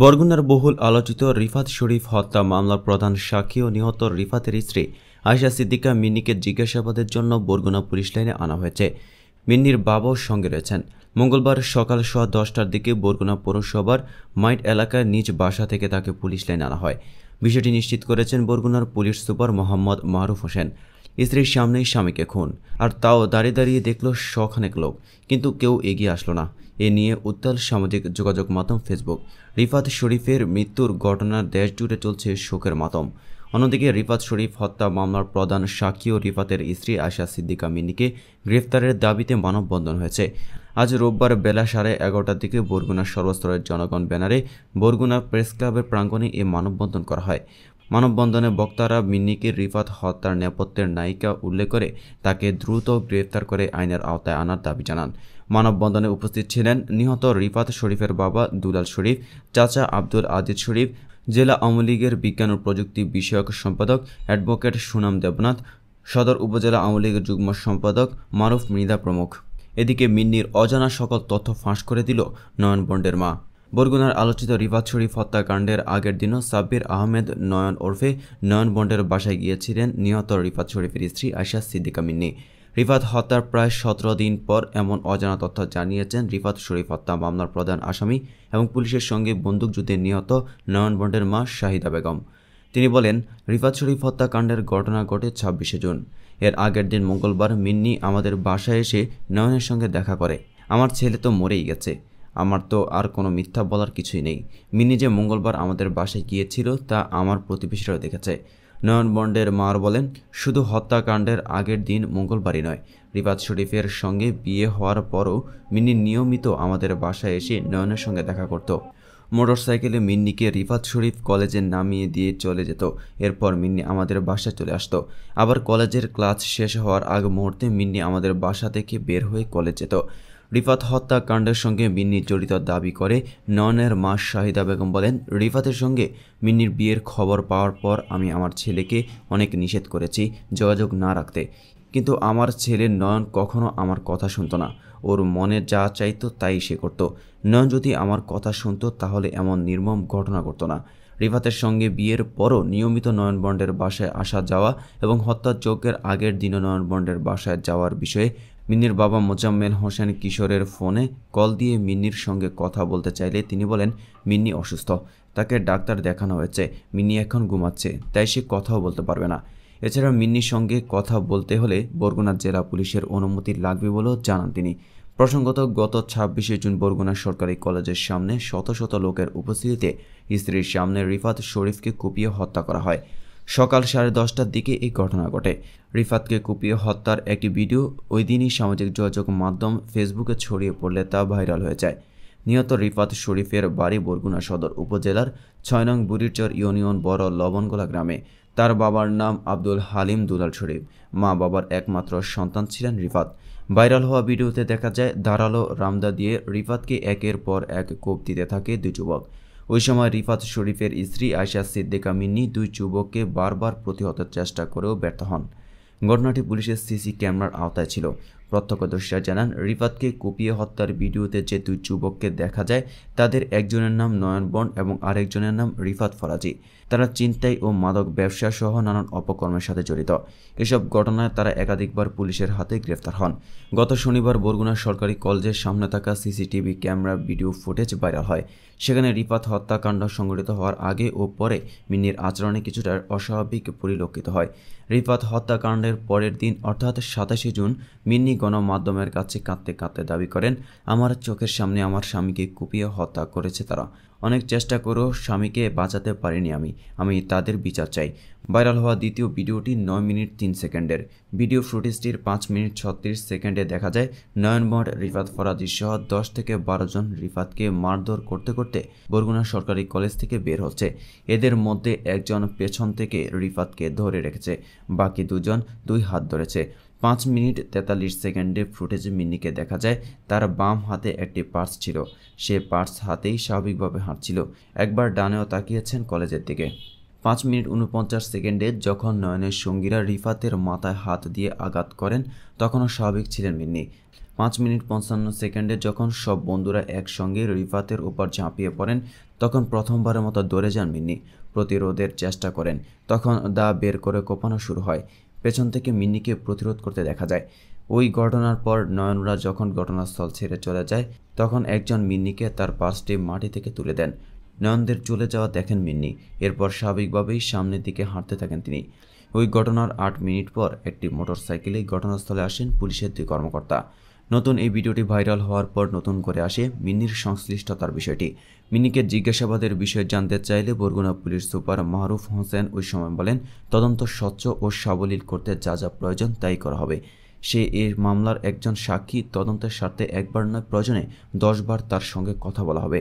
বরগুনার বহুল আলোচিত রিফাত শরীফ হত্যা মামলার প্রধান সাক্ষী ও নিহত রিফাতের স্ত্রী আয়সা সিদ্দিকা মিন্নিকে জিজ্ঞাসাবাদের জন্য বরগুনা পুলিশ লাইনে আনা হয়েছে মিন্নির বাবাও সঙ্গে রয়েছেন মঙ্গলবার সকাল সোয়া দশটার দিকে বরগুনা পৌরসভার মাইট এলাকার নিজ বাসা থেকে তাকে পুলিশ লাইনে আনা হয় বিষয়টি নিশ্চিত করেছেন বরগুনার পুলিশ সুপার মোহাম্মদ মারুফ হোসেন স্ত্রীর সামনেই স্বামীকে খুন আর তাও দাঁড়িয়ে দাঁড়িয়ে দেখলো শখানেক লোক কিন্তু কেউ এগিয়ে আসলো না এ নিয়ে উত্তাল সামাজিক যোগাযোগ মাধ্যম ফেসবুক রিফাত শরীফের মৃত্যুর ঘটনার দেশ জুড়ে চলছে শোকের মাতম অন্যদিকে রিফাত শরীফ হত্যা মামলার প্রধান সাক্ষী ও রিফাতের স্ত্রী আশা সিদ্দিকা মিনিকে গ্রেফতারের দাবিতে মানববন্ধন হয়েছে আজ রোববার বেলা সাড়ে এগারোটার দিকে বরগুনার সর্বস্তরের জনগণ ব্যানারে বরগুনা প্রেস ক্লাবের প্রাঙ্গণে এ মানববন্ধন করা হয় মানববন্ধনে বক্তারা মিন্নিকে রিফাত হত্যার নেপথ্যের নায়িকা উল্লেখ করে তাকে দ্রুত গ্রেফতার করে আইনের আওতায় আনার দাবি জানান মানববন্ধনে উপস্থিত ছিলেন নিহত রিফাত শরীফের বাবা দুলাল শরীফ চাচা আব্দুল আজিজ শরীফ জেলা আওয়ামী লীগের বিজ্ঞান ও প্রযুক্তি বিষয়ক সম্পাদক অ্যাডভোকেট সুনাম দেবনাথ সদর উপজেলা আওয়ামী লীগের যুগ্ম সম্পাদক মারুফ মৃদা প্রমুখ এদিকে মিন্নির অজানা সকল তথ্য ফাঁস করে দিল নয়ন বন্ডের মা বরগুনার আলোচিত রিভাত শরীফ হত্যাকাণ্ডের আগের দিনও সাব্বির আহমেদ নয়ন ওরফে নয়ন বন্ডের বাসায় গিয়েছিলেন নিহত রিফাত শরীফের স্ত্রী আশা সিদ্দিকা মিন্নি রিফাত হত্যার প্রায় সতেরো দিন পর এমন অজানা তথ্য জানিয়েছেন রিফাত শরীফ হত্যা মামলার প্রধান আসামি এবং পুলিশের সঙ্গে বন্দুকযুদ্ধে নিহত নয়ন বন্ডের মা শাহিদা বেগম তিনি বলেন রিফাত শরীফ হত্যাকাণ্ডের ঘটনা ঘটে ছাব্বিশে জুন এর আগের দিন মঙ্গলবার মিন্নি আমাদের বাসায় এসে নয়নের সঙ্গে দেখা করে আমার ছেলে তো মরেই গেছে আমার তো আর কোনো মিথ্যা বলার কিছুই নেই মিনি যে মঙ্গলবার আমাদের বাসায় গিয়েছিল তা আমার প্রতিবেশীরাও দেখেছে নয়ন বন্ডের মার বলেন শুধু হত্যাকাণ্ডের আগের দিন মঙ্গলবারই নয় রিবাদ শরীফের সঙ্গে বিয়ে হওয়ার পরও মিনি নিয়মিত আমাদের বাসায় এসে নয়নের সঙ্গে দেখা করত সাইকেলে মিন্নিকে রিফাত শরীফ কলেজে নামিয়ে দিয়ে চলে যেত এরপর মিন্নি আমাদের বাসায় চলে আসতো আবার কলেজের ক্লাস শেষ হওয়ার আগ মুহূর্তে মিন্নি আমাদের বাসা থেকে বের হয়ে কলেজ যেত রিফাত হত্যাকাণ্ডের সঙ্গে মিন্নির জড়িত দাবি করে নয়নের মা শাহিদা বেগম বলেন রিফাতের সঙ্গে মিন্নির বিয়ের খবর পাওয়ার পর আমি আমার ছেলেকে অনেক নিষেধ করেছি যোগাযোগ না রাখতে কিন্তু আমার ছেলে নয়ন কখনো আমার কথা শুনতো না ওর মনে যা চাইতো তাই সে করত নয়ন যদি আমার কথা শুনতো তাহলে এমন নির্মম ঘটনা করতো না রিফাতের সঙ্গে বিয়ের পরও নিয়মিত নয়ন বন্ডের বাসায় আসা যাওয়া এবং হত্যাযজ্ঞের আগের দিনও নয়ন বন্ডের বাসায় যাওয়ার বিষয়ে মিন্নির বাবা মোজাম্মেল হোসেন কিশোরের ফোনে কল দিয়ে মিন্নির সঙ্গে কথা বলতে চাইলে তিনি বলেন মিন্নি অসুস্থ তাকে ডাক্তার দেখানো হয়েছে মিন্নি এখন ঘুমাচ্ছে তাই সে কথাও বলতে পারবে না এছাড়া মিন্নির সঙ্গে কথা বলতে হলে বরগুনা জেলা পুলিশের অনুমতি লাগবে বলেও জানান তিনি প্রসঙ্গত গত ছাব্বিশে জুন বরগুনা সরকারি কলেজের সামনে শত শত লোকের উপস্থিতিতে স্ত্রীর সামনে রিফাত শরীফকে কুপিয়ে হত্যা করা হয় সকাল সাড়ে দশটার দিকে এই ঘটনা ঘটে রিফাতকে কুপিয়ে হত্যার একটি ভিডিও ওই দিনই সামাজিক যোগাযোগ মাধ্যম ফেসবুকে ছড়িয়ে পড়লে তা ভাইরাল হয়ে যায় নিহত রিফাত শরীফের বাড়ি বরগুনা সদর উপজেলার ছয় নং বুড়িরচর ইউনিয়ন বড় লবণগোলা গ্রামে তার বাবার নাম আব্দুল হালিম দুলাল শরীফ মা বাবার একমাত্র সন্তান ছিলেন রিফাত ভাইরাল হওয়া ভিডিওতে দেখা যায় ধারালো রামদা দিয়ে রিফাতকে একের পর এক কোপ দিতে থাকে দুই যুবক ওই সময় রিফাত শরীফের স্ত্রী আয়সা সিদ্দিকা মিন্নি দুই যুবককে বারবার প্রতিহতের চেষ্টা করেও ব্যর্থ হন ঘটনাটি পুলিশের সিসি ক্যামেরার আওতায় ছিল প্রত্যক্ষদর্শীরা জানান রিফাতকে কুপিয়ে হত্যার ভিডিওতে যে দুই যুবককে দেখা যায় তাদের একজনের নাম নয়নবন এবং আরেকজনের নাম রিফাত ফরাজি তারা চিন্তাই ও মাদক ব্যবসা সহ নানান অপকর্মের সাথে জড়িত এসব ঘটনায় তারা একাধিকবার পুলিশের হাতে গ্রেফতার হন গত শনিবার বরগুনা সরকারি কলেজের সামনে থাকা CCTV camera video footage viral হয় সেখানে রিফাত হত্যাকাণ্ড সংঘটিত হওয়ার আগে ও পরে মিন্নির আচরণে কিছুটা অস্বাভাবিক পরিলক্ষিত হয় রিফাত হত্যাকাণ্ডের পরের দিন অর্থাৎ সাতাশে জুন মিন্নি গণমাধ্যমের কাছে কাঁদতে কাঁদতে দাবি করেন আমার চোখের সামনে আমার স্বামীকে কুপিয়ে হত্যা করেছে তারা অনেক চেষ্টা করেও স্বামীকে বাঁচাতে পারিনি আমি আমি তাদের বিচার চাই ভাইরাল হওয়া দ্বিতীয় ভিডিওটি নয় মিনিট তিন সেকেন্ডের ভিডিও ফুটেজটির পাঁচ মিনিট ছত্রিশ সেকেন্ডে দেখা যায় নয়নবট রিফাত ফরাজি সহ দশ থেকে বারো জন রিফাতকে মারধর করতে করতে বরগুনা সরকারি কলেজ থেকে বের হচ্ছে এদের মধ্যে একজন পেছন থেকে রিফাতকে ধরে রেখেছে বাকি দুজন দুই হাত ধরেছে পাঁচ মিনিট তেতাল্লিশ সেকেন্ডে ফুটেজে মিন্নিকে দেখা যায় তার বাম হাতে একটি পার্স ছিল সে পার্স হাতেই স্বাভাবিকভাবে হাঁটছিল একবার ডানেও তাকিয়েছেন কলেজের দিকে পাঁচ মিনিট উনপঞ্চাশ সেকেন্ডে যখন নয়নের সঙ্গীরা রিফাতের মাথায় হাত দিয়ে আঘাত করেন তখনও স্বাভাবিক ছিলেন মিন্নি পাঁচ মিনিট পঞ্চান্ন সেকেন্ডে যখন সব বন্ধুরা একসঙ্গে রিফাতের উপর ঝাঁপিয়ে পড়েন তখন প্রথমবারের মতো দৌড়ে যান মিন্নি প্রতিরোধের চেষ্টা করেন তখন দা বের করে কোপানো শুরু হয় পেছন থেকে মিন্নিকে প্রতিরোধ করতে দেখা যায় ওই ঘটনার পর নয়নরা যখন ঘটনাস্থল ছেড়ে চলে যায় তখন একজন মিন্নিকে তার পাশটি মাটি থেকে তুলে দেন নয়নদের চলে যাওয়া দেখেন মিন্নি এরপর স্বাভাবিকভাবেই সামনের দিকে হাঁটতে থাকেন তিনি ওই ঘটনার আট মিনিট পর একটি মোটরসাইকেলে ঘটনাস্থলে আসেন পুলিশের দুই কর্মকর্তা নতুন এই ভিডিওটি ভাইরাল হওয়ার পর নতুন করে আসে মিনির সংশ্লিষ্টতার বিষয়টি মিনিকে জিজ্ঞাসাবাদের বিষয়ে জানতে চাইলে বরগুনা পুলিশ সুপার মাহরুফ হোসেন ওই সময় বলেন তদন্ত স্বচ্ছ ও সাবলীল করতে যা যা প্রয়োজন তাই করা হবে সে এর মামলার একজন সাক্ষী তদন্তের স্বার্থে একবার নয় প্রয়োজনে দশবার তার সঙ্গে কথা বলা হবে